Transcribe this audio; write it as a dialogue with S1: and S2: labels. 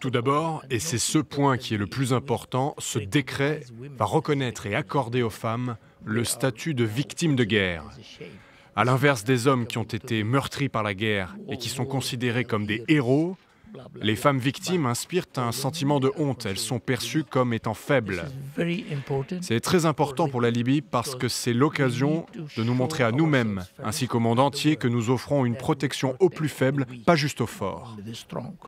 S1: Tout d'abord, et c'est ce point qui est le plus important, ce décret va reconnaître et accorder aux femmes le statut de victimes de guerre. À l'inverse des hommes qui ont été meurtris par la guerre et qui sont considérés comme des héros, les femmes victimes inspirent un sentiment de honte, elles sont perçues comme étant faibles. C'est très important pour la Libye parce que c'est l'occasion de nous montrer à nous-mêmes, ainsi qu'au monde entier, que nous offrons une protection aux plus faibles, pas juste aux forts.